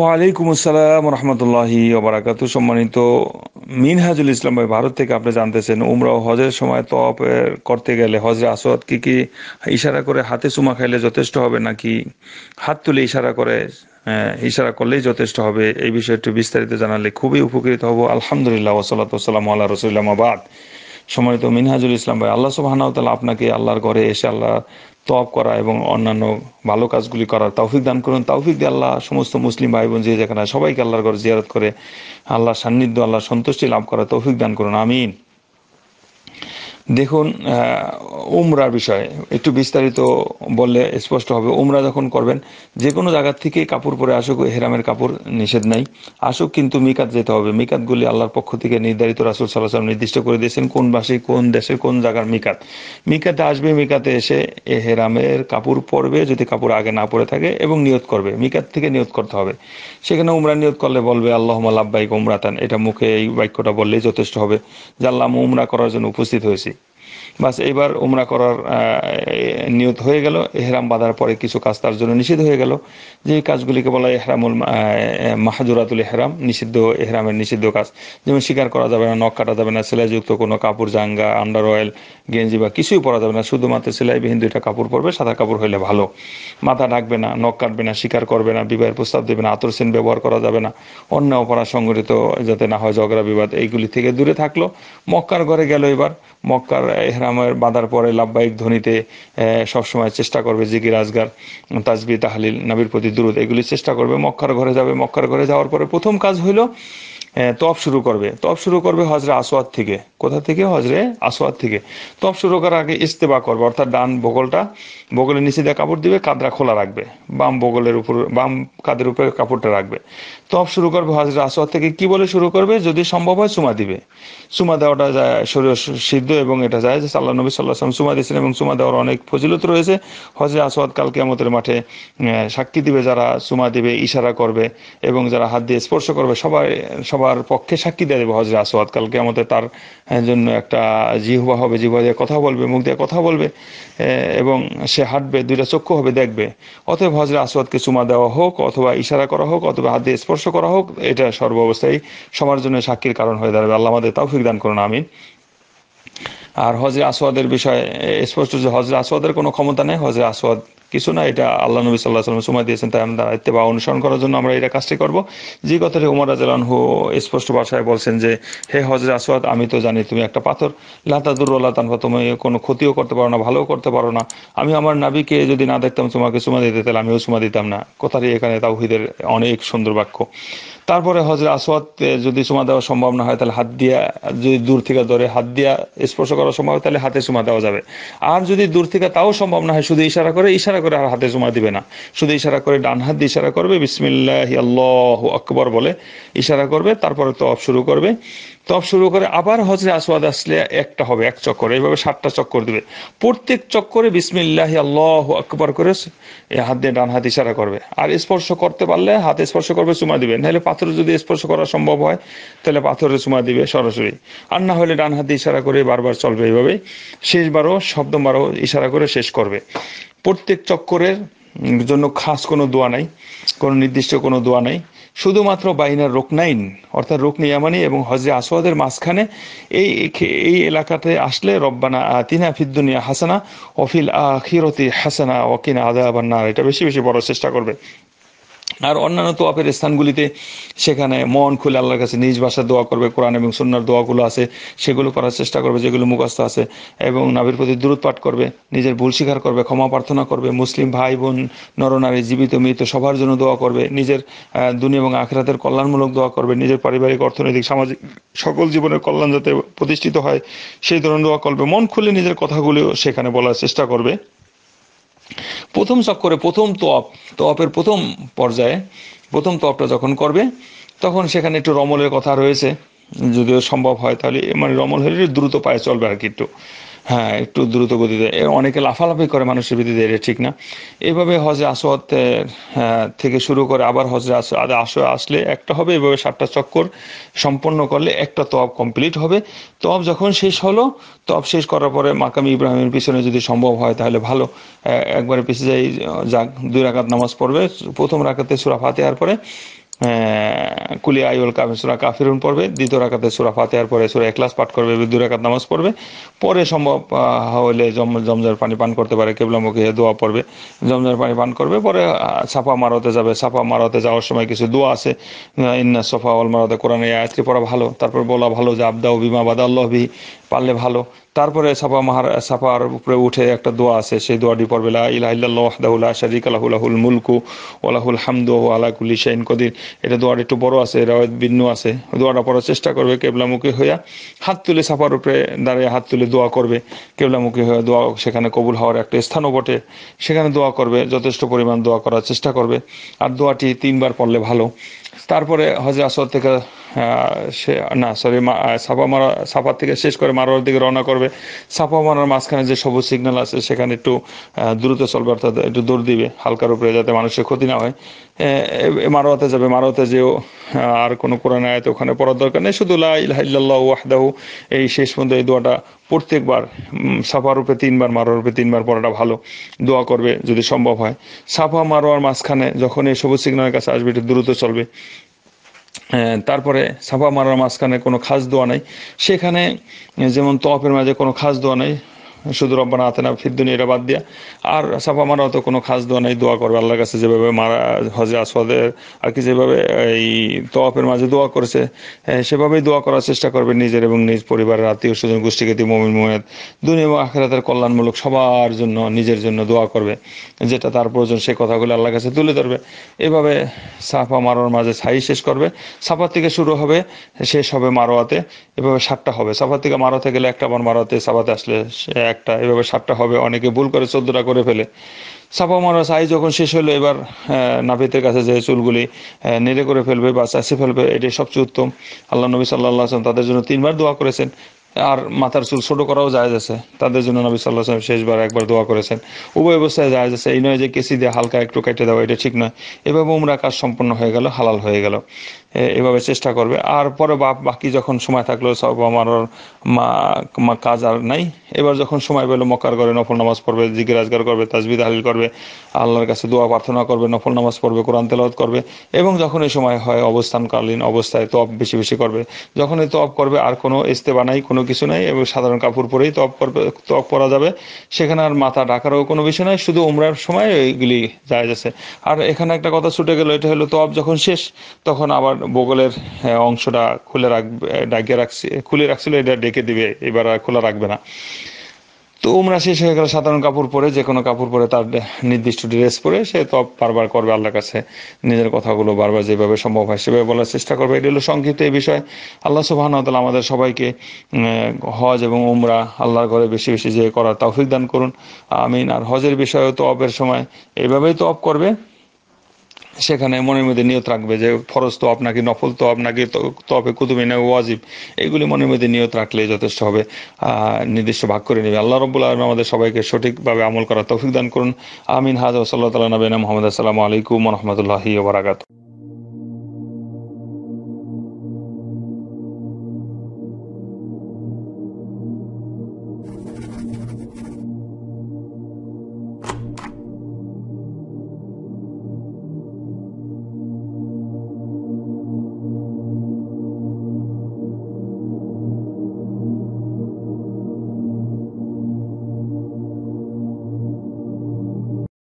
ওয়ালাইকুম আসসালাম রহমতুল্লাহি ওবরাকাতু সম্মানিত মিনহাজুল ইসলাম ভাই ভারত থেকে আপনি জানতেছেন উমরা ও হজের সময় তপ করতে গেলে হজরে আসত কি কি ইশারা করে হাতে চুমা খাইলে যথেষ্ট হবে নাকি হাত তুলে ইশারা করে ইশারা করলেই যথেষ্ট হবে এই বিষয়ে একটু বিস্তারিত জানালে খুবই উপকৃত হব আলহামদুলিল্লাহ ওসলাত ওসালাম আল্লাহ রসুল্লামাবাদ সম্মানিত মিনহাজুল ইসলাম ভাই আল্লাহ সুবাহানাও তালা আপনাকে আল্লাহর ঘরে এসে আল্লাহ তপ করা এবং অন্যান্য ভালো কাজগুলি করার তৌফিক দান করুন তৌফিক দিয়ে আল্লাহ সমস্ত মুসলিম ভাই বোন যে যেখানে সবাইকে আল্লাহর ঘরে জিয়ারত করে আল্লাহ সান্নিধ্য আল্লাহ সন্তুষ্টি লাভ করা তৌফিক দান করুন আমিন দেখুন উমরার বিষয়ে একটু বিস্তারিত বললে স্পষ্ট হবে উমরা যখন করবেন যে কোনো জায়গার থেকে কাপড় পরে আসুক হেরামের কাপড় নিষেধ নাই আসুক কিন্তু মিকাত যেতে হবে মিকাতগুলি আল্লাহর পক্ষ থেকে নির্ধারিত রাসুল সাল্লাহ সাল্লাম নির্দিষ্ট করে দিয়েছেন কোন বাসে কোন দেশে কোন জায়গার মিকাত মিকাতে আসবে মিকাতে এসে এ হেরামের কাপড় পরবে যদি কাপড় আগে না পরে থাকে এবং নিয়ত করবে মিকাত থেকে নিয়ত করতে হবে সেখানে উমরা নিয়ত করলে বলবে আল্লাহ লাব্বাইক উমরাতান এটা মুখে এই বাক্যটা বললেই যথেষ্ট হবে যে আল্লাহ উমরা করার জন্য উপস্থিত হয়েছি বাস এইবার উমরা করার নিয়ত হয়ে গেল এহরাম বাঁধার পরে কিছু কাজ তার জন্য নিষিদ্ধ হয়ে গেল যে কাজগুলিকে বলা হয় এহরামুল মাহাজুরাতুল এহরাম নিষিদ্ধ এহরামের নিষিদ্ধ কাজ যেমন শিকার করা যাবে না নখ কাটা যাবে না সেলাইযুক্ত কোনো কাপড় জাঙ্গা আন্ডার অয়েল গেঞ্জি বা কিছুই পরা যাবে না শুধুমাত্র সেলাইবিহীন দুইটা কাপড় পরবে সাদা কাপড় হলে ভালো মাথা ঢাকবে না নখ কাটবে না শিকার করবে না বিবাহের প্রস্তাব দেবে না সেন ব্যবহার করা যাবে না অন্য অপরাধ সংগঠিত যাতে না হয় ঝগড়া বিবাদ এইগুলি থেকে দূরে থাকলো মক্কার ঘরে গেল এবার মক্কার এহরাম আমার বাঁধার পরে লাভবাহিক ধ্বনিতে সবসময় চেষ্টা করবে জিকির আজগার তাজবি তাহলিল নাবির প্রতি দূরত এগুলি চেষ্টা করবে মক্কার ঘরে যাবে মক্কার ঘরে যাওয়ার পরে প্রথম কাজ হইল তপ শুরু করবে তপ শুরু করবে হজরে আসোয়াদ থেকে কোথা থেকে হজরে আসোয়াদ থেকে তপ শুরু করার আগে ইস্তেবা করবে অর্থাৎ ডান বগলটা বগলের নিচে দিয়ে কাপড় দিবে কাদরা খোলা রাখবে বাম বগলের উপর বাম কাদের উপরে কাপড়টা রাখবে তপ শুরু করবে হজরে আসোয়াদ থেকে কি বলে শুরু করবে যদি সম্ভব হয় চুমা দিবে চুমা দেওয়াটা যায় শরীর সিদ্ধ এবং এটা যায় যে সাল্লাহ নবী সাল্লাহ আসলাম চুমা দিয়েছিলেন এবং চুমা দেওয়ার অনেক ফজিলত রয়েছে হজরে আসোয়াদ কালকে আমাদের মাঠে সাক্ষী দিবে যারা চুমা দিবে ইশারা করবে এবং যারা হাত দিয়ে স্পর্শ করবে সবাই সবার সবার পক্ষে সাক্ষী দেওয়া যাবে হজরে আসওয়াদ কালকে আমাদের তার হ্যাঁ, জন্য একটা জিহুবা হবে জিহুবা দিয়ে কথা বলবে মুখ দিয়ে কথা বলবে এবং সে হাঁটবে দুইটা চক্ষু হবে দেখবে অতএব হজরে আসওয়াদকে চুমা দেওয়া হোক অথবা ইশারা করা হোক অথবা হাত দিয়ে স্পর্শ করা হোক এটা সর্বাবস্থায় সবার জন্য সাক্ষীর কারণ হয়ে দাঁড়াবে আল্লাহ আমাদের তৌফিক দান করুন আমিন আর হজরে আসওয়াদের বিষয়ে স্পষ্ট যে হজরে আসওয়াদের কোনো ক্ষমতা নেই হজরে আসওয়াদ কিছু না এটা আল্লাহ নবী সাল্লাহ সাল্লাম সময় দিয়েছেন তাই আমরা দায়িত্ব বা অনুসরণ করার জন্য আমরা এটা কাজটি করব যে কথাটি উমর হু স্পষ্ট ভাষায় বলছেন যে হে হজর আসওয়াদ আমি তো জানি তুমি একটা পাথর লাতা লাতাদুর তানফা তুমি কোনো ক্ষতিও করতে পারো না ভালোও করতে পারো না আমি আমার নাবিকে যদি না দেখতাম তোমাকে সুমা দিতে তাহলে আমিও সুমা দিতাম না কথাটি এখানে তাওহিদের অনেক সুন্দর বাক্য তারপরে হজরে আসওয়াদ যদি চুমা দেওয়া সম্ভব না হয় তাহলে হাত দিয়া যদি দূর থেকে ধরে হাত দিয়া স্পর্শ করা সম্ভব হয় তাহলে হাতে চুমা দেওয়া যাবে আর যদি দূর থেকে তাও সম্ভব না হয় শুধু ইশারা করে ইশারা করে আর হাতে চুমা দিবে না শুধু ইশারা করে ডান হাত দিয়ে ইশারা করবে বিসমিল্লাহ আল্লাহ আকবর বলে ইশারা করবে তারপরে তপ শুরু করবে তপ শুরু করে আবার হজরে আসওয়াদ আসলে একটা হবে এক চক্কর এইভাবে সাতটা চক্কর দিবে প্রত্যেক চক্করে বিসমিল্লাহ আল্লাহ আকবর করে হাত দিয়ে ডান হাত ইশারা করবে আর স্পর্শ করতে পারলে হাতে স্পর্শ করবে চুমা দিবে নাহলে পাথর যদি স্পর্শ করা সম্ভব হয় তাহলে পাথরে চুমা দিবে সরাসরি আর না হলে ডান হাতে ইশারা করে বারবার চলবে এইভাবে শেষবারও সপ্তমবারও ইশারা করে শেষ করবে প্রত্যেক চক্করের জন্য খাস কোনো দোয়া নাই কোনো নির্দিষ্ট কোনো দোয়া নাই শুধুমাত্র বাইনার রোকনাইন অর্থাৎ রোকনি ইয়ামানি এবং হজরে আসোয়াদের মাঝখানে এই এই এলাকাতে আসলে রব্বানা আতিনা ফিদ্দুনিয়া হাসানা অফিল আখিরতি হাসানা ওকিনা আদা আবার এটা বেশি বেশি বড় চেষ্টা করবে আর অন্যান্য তোয়াফের স্থানগুলিতে সেখানে মন খুলে আল্লাহর কাছে নিজ ভাষা দোয়া করবে কোরআন এবং সুন্নার দোয়াগুলো আছে সেগুলো করার চেষ্টা করবে যেগুলো মুখস্থ আছে এবং নাবির প্রতি দূরত পাঠ করবে নিজের ভুল স্বীকার করবে ক্ষমা প্রার্থনা করবে মুসলিম ভাই বোন নরনারী জীবিত মৃত সবার জন্য দোয়া করবে নিজের দুনিয়া এবং আখরাতের কল্যাণমূলক দোয়া করবে নিজের পারিবারিক অর্থনৈতিক সামাজিক সকল জীবনের কল্যাণ যাতে প্রতিষ্ঠিত হয় সেই ধরনের দোয়া করবে মন খুলে নিজের কথাগুলিও সেখানে বলার চেষ্টা করবে প্রথম চক্করে প্রথম তপ তপের প্রথম পর্যায়ে প্রথম তপটা যখন করবে তখন সেখানে একটু রমলের কথা রয়েছে যদিও সম্ভব হয় তাহলে মানে রমল হলে দ্রুত পায়ে চলবে আর কি একটু হ্যাঁ একটু দ্রুত গতিতে অনেকে লাফালাফি করে মানুষের ভিত্তিতে এটা ঠিক না এভাবে হজে আসওয়াত হ্যাঁ, থেকে শুরু করে আবার হজে আস আসো আসলে একটা হবে এভাবে সাতটা চক্কর সম্পন্ন করলে একটা তপ কমপ্লিট হবে তপ যখন শেষ হলো তপ শেষ করার পরে মাকামি ইব্রাহিমের পিছনে যদি সম্ভব হয় তাহলে ভালো একবারে পিছিয়ে যাই যাক দুই রাকাত নামাজ পড়বে প্রথম রাকাতে সুরা ফাতে পরে হ্যাঁ, কুলি আইউল কাফে সুরা কাফিরুন পড়বে দ্বিতীয় রাকাতে সুরা ফাতেহার পরে সুরা একলাস পাঠ করবে দুই রাকাত নামাজ পড়বে পরে সম্ভব হলে জমজার পানি পান করতে পারে কেবলামুখী দোয়া পড়বে জমজার পানি পান করবে পরে সাফা মারতে যাবে সাফা মারতে যাওয়ার সময় কিছু দোয়া আছে ইন্না সফা ওল মারতে কোরআন এই পড়া ভালো তারপর বলা ভালো যে আবদা বিমা বাদা আল্লাহবি পারলে ভালো তারপরে সাফা মাহার সাফার উপরে উঠে একটা দোয়া আছে সেই দোয়াটি পড়বে লা ইলাহ ইল্লাল্লাহ ওয়াহদাহুল্লাহ শারিক মুলকু ওলাহুল হামদু ওয়া ইসাইন কদির এটা দোয়াটি একটু বড় আছে এটা বিন্নু আছে দোয়াটা পড়ার চেষ্টা করবে কেবলামুখী হইয়া হাত তুলে সাফার উপরে দাঁড়িয়ে হাত তুলে দোয়া করবে কেবলামুখী হয়ে দোয়া সেখানে কবুল হওয়ার একটা স্থানও বটে সেখানে দোয়া করবে যথেষ্ট পরিমাণ দোয়া করার চেষ্টা করবে আর দোয়াটি তিনবার পড়লে ভালো তারপরে হজে আসর থেকে হ্যাঁ, সে না সরি সাফা মারা সাফার থেকে শেষ করে মারোয়ার দিকে রওনা করবে সাফা মারার মাঝখানে যে সবুজ সিগন্যাল আছে সেখানে একটু দ্রুত চলবে অর্থাৎ একটু দৌড় দিবে হালকার উপরে যাতে মানুষের ক্ষতি না হয় মারোয়াতে যাবে মারোয়াতে যেও আর কোনো কোরআন আয়াত ওখানে পড়ার দরকার নেই শুধু লা ইলাহ ওয়াহদাহু এই শেষ পর্যন্ত এই দোয়াটা প্রত্যেকবার সাফার রূপে তিনবার মারোয়ার রূপে তিনবার পড়াটা ভালো দোয়া করবে যদি সম্ভব হয় সাফা মারোয়ার মাঝখানে যখন এই সবুজ সিগন্যালের কাছে আসবে একটু দ্রুত চলবে তারপরে সাফা মারার মাঝখানে কোনো খাস দোয়া নাই সেখানে যেমন তপের মাঝে কোনো খাস দোয়া নাই শুধু রব্বানা ফির ফিদ্দুনি এটা বাদ দিয়া আর সাফা মারাও তো কোনো খাস দোয়া নেই দোয়া করবে আল্লাহর কাছে যেভাবে মারা হজে আসওয়াদের আর কি যেভাবে এই তোয়াফের মাঝে দোয়া করেছে সেভাবেই দোয়া করার চেষ্টা করবে নিজের এবং নিজ পরিবারের আত্মীয় স্বজন গোষ্ঠীগতি মমিন মোয়াদ দুনিয়া এবং আখেরাতের কল্যাণমূলক সবার জন্য নিজের জন্য দোয়া করবে যেটা তার প্রয়োজন সেই কথাগুলো আল্লাহর কাছে তুলে ধরবে এভাবে সাফা মারার মাঝে সাই শেষ করবে সাফার থেকে শুরু হবে শেষ হবে মারোয়াতে এভাবে সাতটা হবে সাফার থেকে মারোয়াতে গেলে একটা আবার মারোয়াতে সাফাতে আসলে এক আটটা এভাবে সাতটা হবে অনেকে ভুল করে চোদ্দটা করে ফেলে ছাপা মারা সাই যখন শেষ হলো এবার নাফিতের কাছে যে চুলগুলি নেড়ে করে ফেলবে বা চাষে ফেলবে এটি সবচেয়ে উত্তম আল্লাহ নবী সাল্লাহ আসলাম তাদের জন্য তিনবার দোয়া করেছেন আর মাথার চুল ছোট করাও যায় আছে তাদের জন্য নবী সাল্লাহ সাল্লাম শেষবার একবার দোয়া করেছেন উভয় অবস্থায় যায় আছে এই নয় যে কেসি দিয়ে হালকা একটু কেটে দেওয়া এটা ঠিক নয় এভাবে উমরা কাজ সম্পন্ন হয়ে গেল হালাল হয়ে গেল এভাবে চেষ্টা করবে আর পরে বাপ বাকি যখন সময় থাকলো সব আমার মা কাজ আর নাই এবার যখন সময় পেলো মক্কার করে নফল নামাজ পড়বে জিগির রাজগার করবে তাজবিদ হালিল করবে আল্লাহর কাছে দোয়া প্রার্থনা করবে নফল নামাজ পড়বে কোরআন তেলাওত করবে এবং যখন এই সময় হয় অবস্থানকালীন অবস্থায় তপ বেশি বেশি করবে যখন এই তপ করবে আর কোনো ইস্তেবা নাই কোনো কিছু নাই এবং সাধারণ কাপড় পরেই ত্বক করবে তপ করা যাবে সেখানে আর মাথা ঢাকারও কোনো বিষয় নাই শুধু উমরার সময় এইগুলি যায় আছে আর এখানে একটা কথা ছুটে গেল এটা হলো তপ যখন শেষ তখন আবার বগলের অংশটা খুলে রাখবে ডাকিয়ে রাখছি খুলে রাখছিল এটা ডেকে দিবে এবার আর খোলা রাখবে না তো উমরা শেষ হয়ে গেলে সাধারণ কাপড় পরে যে কোনো কাপড় পরে তার নির্দিষ্ট ড্রেস পরে সে তো বারবার করবে আল্লাহর কাছে নিজের কথাগুলো বারবার যেভাবে সম্ভব হয় সেভাবে বলার চেষ্টা করবে এটি হলো সংক্ষিপ্ত এই বিষয় আল্লাহ সুবাহানতাল আমাদের সবাইকে হজ এবং উমরা আল্লাহর ঘরে বেশি বেশি যে করার তাও দান করুন আমিন আর হজের বিষয়ে অপের সময় এইভাবেই অপ করবে সেখানে মনের মধ্যে নিয়ত রাখবে যে ফরজ তো আপনাকে নফল তো আপনাকে তবে না ওয়াজিব এগুলি মনের মধ্যে নিয়ত রাখলে যথেষ্ট হবে নির্দিষ্ট ভাগ করে নেবে আল্লাহ রব্বুল আলম আমাদের সবাইকে সঠিকভাবে আমল করার তৌফিক দান করুন আমিন হাজ সাল্লাহ তালা নবীনা মোহাম্মদ আসসালামু আলাইকুম রহমতুল্লাহি ওবরাকাত